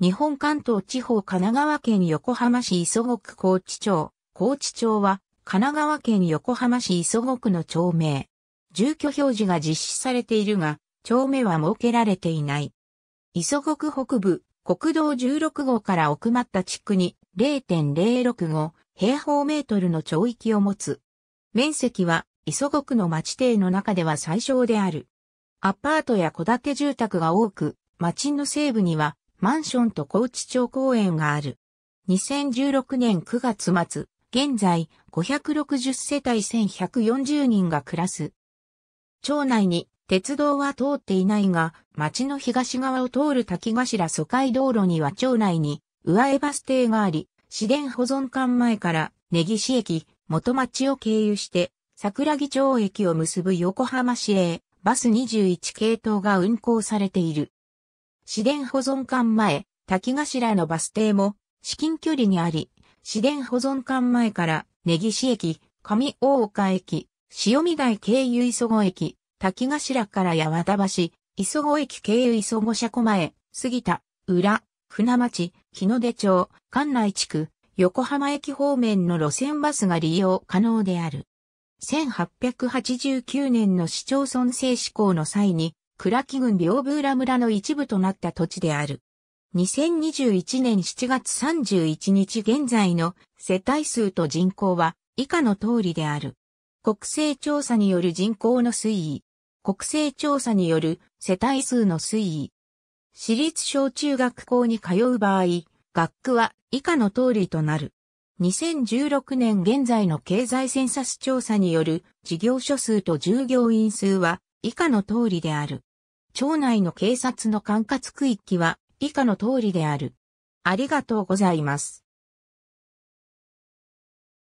日本関東地方神奈川県横浜市磯子区高知町。高知町は神奈川県横浜市磯子区の町名。住居表示が実施されているが、町名は設けられていない。磯子区北部、国道16号から奥まった地区に0.065平方メートルの町域を持つ。面積は磯子区の町邸の中では最小である。アパートや戸建て住宅が多く、町の西部にはマンションと高知町公園がある。2016年9月末、現在560世帯1140人が暮らす。町内に鉄道は通っていないが、町の東側を通る滝頭疎開道路には町内に上江バス停があり、市電保存館前から根岸駅、元町を経由して桜木町駅を結ぶ横浜市へバス21系統が運行されている。市電保存館前、滝頭のバス停も、至近距離にあり、市電保存館前から、根岸駅、上大岡駅、塩見台経由磯子駅、滝頭から八幡橋、磯子駅経由磯子車庫前、杉田、裏、船町、日の出町、関内地区、横浜駅方面の路線バスが利用可能である。1889年の市町村制施行の際に、倉木郡屏風浦村の一部となった土地である。2021年7月31日現在の世帯数と人口は以下の通りである。国勢調査による人口の推移。国勢調査による世帯数の推移。私立小中学校に通う場合、学区は以下の通りとなる。2016年現在の経済センサス調査による事業所数と従業員数は以下の通りである。町内の警察の管轄区域は以下の通りである。ありがとうございます。